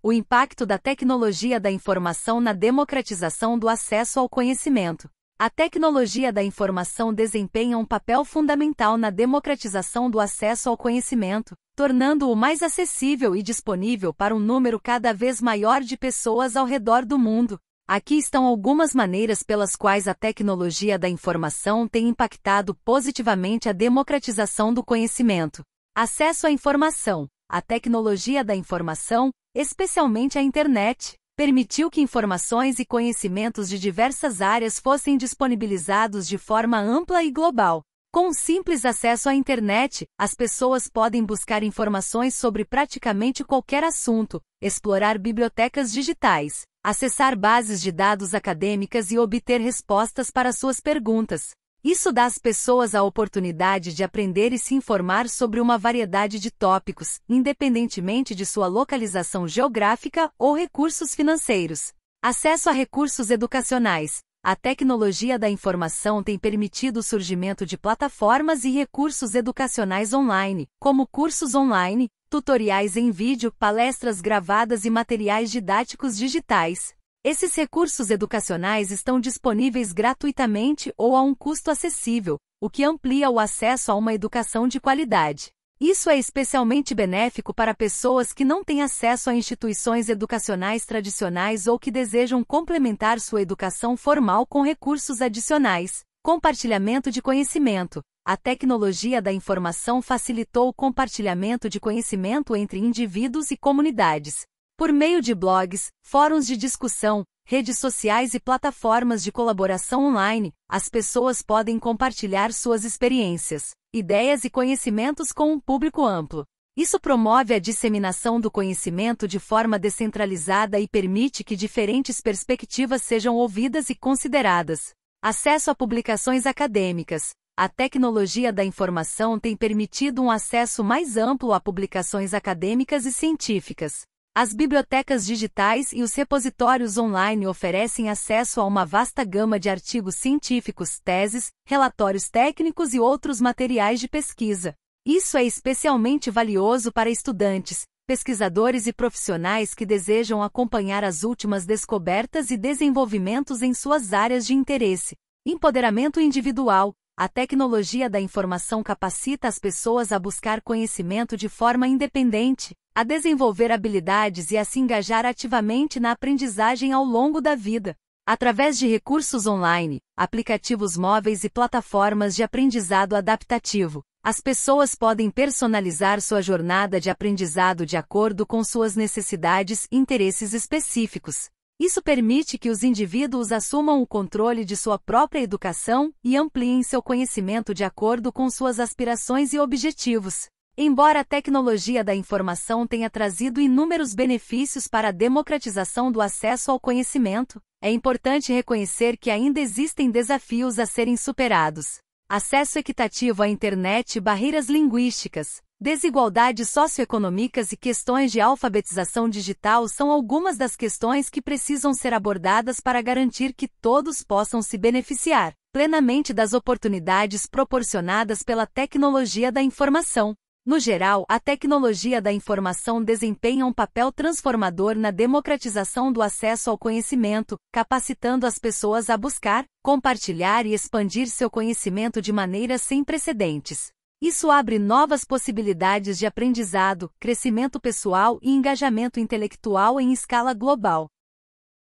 O impacto da tecnologia da informação na democratização do acesso ao conhecimento. A tecnologia da informação desempenha um papel fundamental na democratização do acesso ao conhecimento, tornando-o mais acessível e disponível para um número cada vez maior de pessoas ao redor do mundo. Aqui estão algumas maneiras pelas quais a tecnologia da informação tem impactado positivamente a democratização do conhecimento. Acesso à informação. A tecnologia da informação, especialmente a internet, permitiu que informações e conhecimentos de diversas áreas fossem disponibilizados de forma ampla e global. Com um simples acesso à internet, as pessoas podem buscar informações sobre praticamente qualquer assunto, explorar bibliotecas digitais, acessar bases de dados acadêmicas e obter respostas para suas perguntas. Isso dá às pessoas a oportunidade de aprender e se informar sobre uma variedade de tópicos, independentemente de sua localização geográfica ou recursos financeiros. Acesso a recursos educacionais. A tecnologia da informação tem permitido o surgimento de plataformas e recursos educacionais online, como cursos online, tutoriais em vídeo, palestras gravadas e materiais didáticos digitais. Esses recursos educacionais estão disponíveis gratuitamente ou a um custo acessível, o que amplia o acesso a uma educação de qualidade. Isso é especialmente benéfico para pessoas que não têm acesso a instituições educacionais tradicionais ou que desejam complementar sua educação formal com recursos adicionais. Compartilhamento de conhecimento. A tecnologia da informação facilitou o compartilhamento de conhecimento entre indivíduos e comunidades, por meio de blogs, fóruns de discussão, redes sociais e plataformas de colaboração online, as pessoas podem compartilhar suas experiências, ideias e conhecimentos com um público amplo. Isso promove a disseminação do conhecimento de forma descentralizada e permite que diferentes perspectivas sejam ouvidas e consideradas. Acesso a publicações acadêmicas. A tecnologia da informação tem permitido um acesso mais amplo a publicações acadêmicas e científicas, as bibliotecas digitais e os repositórios online oferecem acesso a uma vasta gama de artigos científicos, teses, relatórios técnicos e outros materiais de pesquisa. Isso é especialmente valioso para estudantes, pesquisadores e profissionais que desejam acompanhar as últimas descobertas e desenvolvimentos em suas áreas de interesse. Empoderamento individual. A tecnologia da informação capacita as pessoas a buscar conhecimento de forma independente, a desenvolver habilidades e a se engajar ativamente na aprendizagem ao longo da vida, através de recursos online, aplicativos móveis e plataformas de aprendizado adaptativo. As pessoas podem personalizar sua jornada de aprendizado de acordo com suas necessidades e interesses específicos. Isso permite que os indivíduos assumam o controle de sua própria educação e ampliem seu conhecimento de acordo com suas aspirações e objetivos. Embora a tecnologia da informação tenha trazido inúmeros benefícios para a democratização do acesso ao conhecimento, é importante reconhecer que ainda existem desafios a serem superados. Acesso equitativo à internet, barreiras linguísticas, desigualdades socioeconômicas e questões de alfabetização digital são algumas das questões que precisam ser abordadas para garantir que todos possam se beneficiar plenamente das oportunidades proporcionadas pela tecnologia da informação. No geral, a tecnologia da informação desempenha um papel transformador na democratização do acesso ao conhecimento, capacitando as pessoas a buscar, compartilhar e expandir seu conhecimento de maneiras sem precedentes. Isso abre novas possibilidades de aprendizado, crescimento pessoal e engajamento intelectual em escala global.